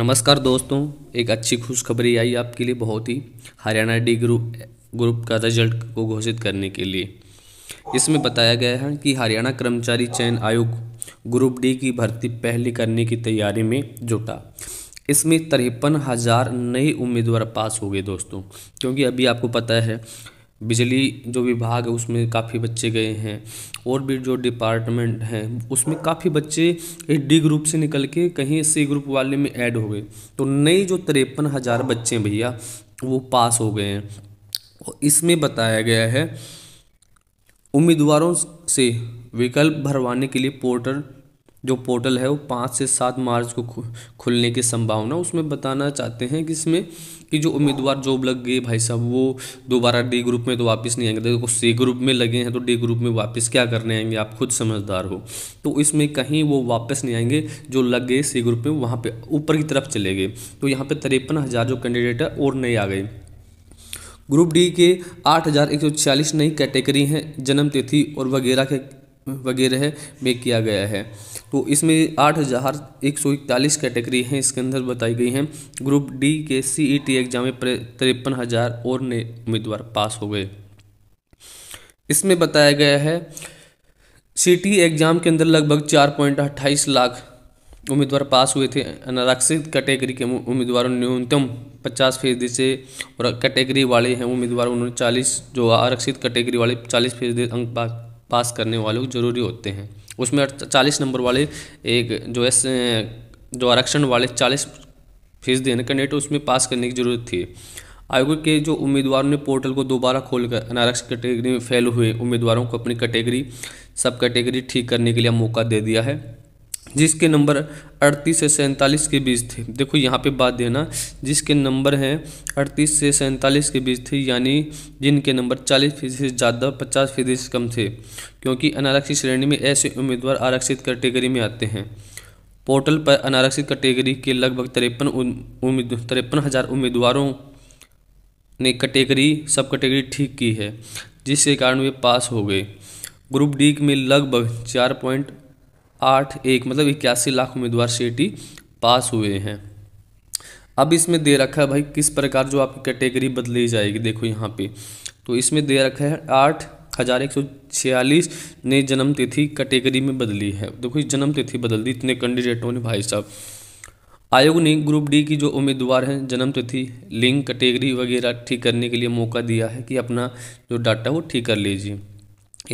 नमस्कार दोस्तों एक अच्छी खुशखबरी आई आपके लिए बहुत ही हरियाणा डी ग्रुप ग्रुप का रिजल्ट को घोषित करने के लिए इसमें बताया गया है कि हरियाणा कर्मचारी चयन आयोग ग्रुप डी की भर्ती पहले करने की तैयारी में जुटा इसमें तिरपन हज़ार नए उम्मीदवार पास हो गए दोस्तों क्योंकि अभी आपको पता है बिजली जो विभाग है उसमें काफ़ी बच्चे गए हैं और भी जो डिपार्टमेंट हैं उसमें काफ़ी बच्चे डी ग्रुप से निकल के कहीं सी ग्रुप वाले में ऐड हो गए तो नई जो तिरपन हज़ार बच्चे हैं भैया वो पास हो गए हैं और इसमें बताया गया है उम्मीदवारों से विकल्प भरवाने के लिए पोर्टल जो पोर्टल है वो पाँच से सात मार्च को खुलने की संभावना उसमें बताना चाहते हैं कि इसमें कि जो उम्मीदवार जॉब लग गए भाई साहब वो दोबारा डी ग्रुप में तो वापस नहीं आएंगे देखो सी ग्रुप में लगे हैं तो डी ग्रुप में वापस क्या करने आएंगे आप खुद समझदार हो तो इसमें कहीं वो वापस नहीं आएंगे जो लग गए सी ग्रुप में वहाँ पर ऊपर की तरफ चले गए तो यहाँ पर तिरपन हज़ार जो कैंडिडेट है और नहीं आ गए ग्रुप डी के आठ हज़ार एक सौ छियालीस नई कैटेगरी हैं जन्म तिथि और वगैरह के वगैरह में किया गया है तो इसमें आठ हज़ार एक सौ इकतालीस कैटेगरी हैं इसके अंदर बताई गई हैं ग्रुप डी के सी ई टी एग्जाम में तिरपन हज़ार और नए उम्मीदवार पास हो गए इसमें बताया गया है सी टी e एग्ज़ाम के अंदर लगभग चार पॉइंट अट्ठाईस लाख उम्मीदवार पास हुए थे अनारक्षित कैटेगरी के उम्मीदवारों ने न्यूनतम पचास फीसदी से और कैटेगरी वाले हैं उम्मीदवार उन्होंने चालीस जो आरक्षित कैटेगरी वाले चालीस फीसदी अंक पास करने वाले जरूरी होते हैं उसमें चालीस नंबर वाले एक जो एस जो आरक्षण वाले चालीस फीसदी कैंडिडेट उसमें पास करने की ज़रूरत थी आयोग के जो उम्मीदवारों ने पोर्टल को दोबारा खोलकर अनारक्षित कैटेगरी में फेल हुए उम्मीदवारों को अपनी कैटेगरी सब कैटेगरी ठीक करने के लिए मौका दे दिया है जिसके नंबर अड़तीस से सैंतालीस के बीच थे देखो यहाँ पे बात देना जिसके नंबर हैं अड़तीस से सैंतालीस के बीच थे यानी जिनके नंबर चालीस फीसदी से ज़्यादा पचास फीसदी से कम थे क्योंकि अनारक्षित श्रेणी में ऐसे उम्मीदवार आरक्षित कैटेगरी में आते हैं पोर्टल पर अनारक्षित कैटेगरी के लगभग तिरपन उम्मीद तिरपन हज़ार उम्मीदवारों ने कैटेगरी सब कैटेगरी ठीक की है जिसके कारण वे पास हो गए ग्रुप डी में लगभग चार पॉइंट आठ एक मतलब इक्यासी लाख उम्मीदवार सीटी पास हुए हैं अब इसमें दे रखा है भाई किस प्रकार जो आपकी कैटेगरी बदली जाएगी देखो यहाँ पे तो इसमें दे रखा है आठ हज़ार एक सौ छियालीस ने जन्म तिथि कैटेगरी में बदली है देखो जन्म तिथि बदल दी इतने कैंडिडेटों ने भाई साहब आयोग ने ग्रुप डी की जो उम्मीदवार हैं जन्म तिथि लिंग कैटेगरी वगैरह ठीक करने के लिए मौका दिया है कि अपना जो डाटा वो ठीक कर लीजिए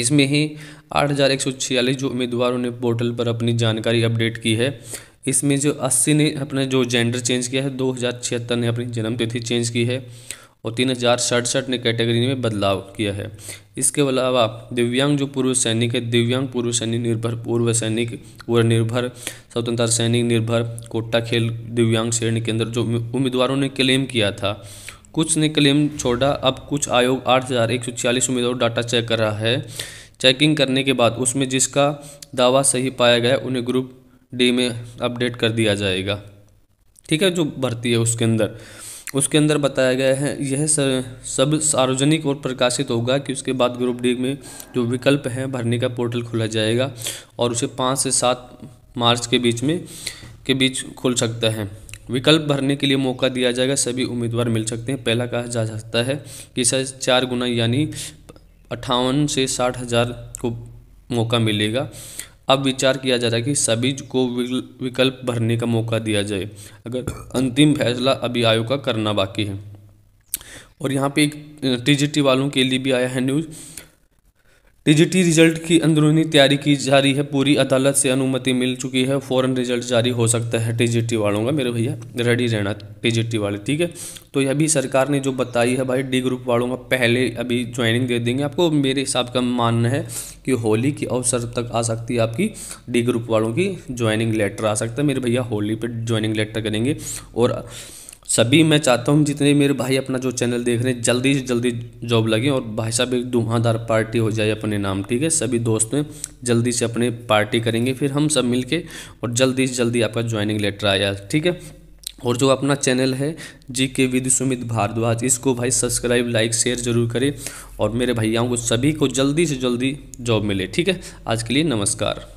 इसमें ही 8,146 जो उम्मीदवारों ने पोर्टल पर अपनी जानकारी अपडेट की है इसमें जो 80 ने अपना जो जेंडर चेंज किया है दो ने अपनी जन्मतिथि चेंज की है और तीन हज़ार सड़सठ ने कैटेगरी में बदलाव किया है इसके अलावा दिव्यांग जो पूर्व सैनिक है दिव्यांग पूर्व सैनिक निर्भर पूर्व सैनिक पूर्व निर्भर स्वतंत्रता सैनिक निर्भर कोटा खेल दिव्यांग श्रेणी के अंदर जो उम्मीदवारों ने क्लेम किया था कुछ ने क्लेम छोड़ा अब कुछ आयोग आठ हज़ार एक सौ छियालीस उम्मीदवार डाटा चेक कर रहा है चेकिंग करने के बाद उसमें जिसका दावा सही पाया गया उन्हें ग्रुप डी में अपडेट कर दिया जाएगा ठीक है जो भर्ती है उसके अंदर उसके अंदर बताया गया है यह सब सार्वजनिक और प्रकाशित होगा कि उसके बाद ग्रुप डी में जो विकल्प हैं भरने का पोर्टल खोला जाएगा और उसे पाँच से सात मार्च के बीच में के बीच खुल सकता है विकल्प भरने के लिए मौका दिया जाएगा सभी उम्मीदवार मिल सकते हैं पहला कहा जा सकता है कि सर चार गुना यानी अट्ठावन से साठ हज़ार को मौका मिलेगा अब विचार किया जा रहा है कि सभी को विकल्प भरने का मौका दिया जाए अगर अंतिम फैसला अभी आयोग का करना बाकी है और यहाँ पे एक टीजीटी वालों के लिए भी आया है न्यूज़ टीजीटी रिजल्ट की अंदरूनी तैयारी की जा रही है पूरी अदालत से अनुमति मिल चुकी है फ़ौरन रिजल्ट जारी हो सकता है टीजीटी वालों का मेरे भैया रेडी रहना टीजीटी वाले ठीक है तो ये अभी सरकार ने जो बताई है भाई डी ग्रुप वालों का पहले अभी ज्वाइनिंग दे देंगे आपको मेरे हिसाब का मानना है कि होली के अवसर तक आ सकती है आपकी डी ग्रुप वालों की ज्वाइनिंग लेटर आ सकता है मेरे भैया होली पर ज्वाइनिंग लेटर करेंगे और सभी मैं चाहता हूँ जितने मेरे भाई अपना जो चैनल देख रहे हैं जल्दी से जल्दी जॉब लगे और भाई साहब एक धुआंधार पार्टी हो जाए अपने नाम ठीक है सभी दोस्त में जल्दी से अपने पार्टी करेंगे फिर हम सब मिलके और जल्दी से जल्दी आपका ज्वाइनिंग लेटर आया ठीक है और जो अपना चैनल है जी के विद सुमित भारद्वाज इसको भाई सब्सक्राइब लाइक शेयर जरूर करें और मेरे भैयाओं को सभी को जल्दी से जल्दी जॉब मिले ठीक है आज के लिए नमस्कार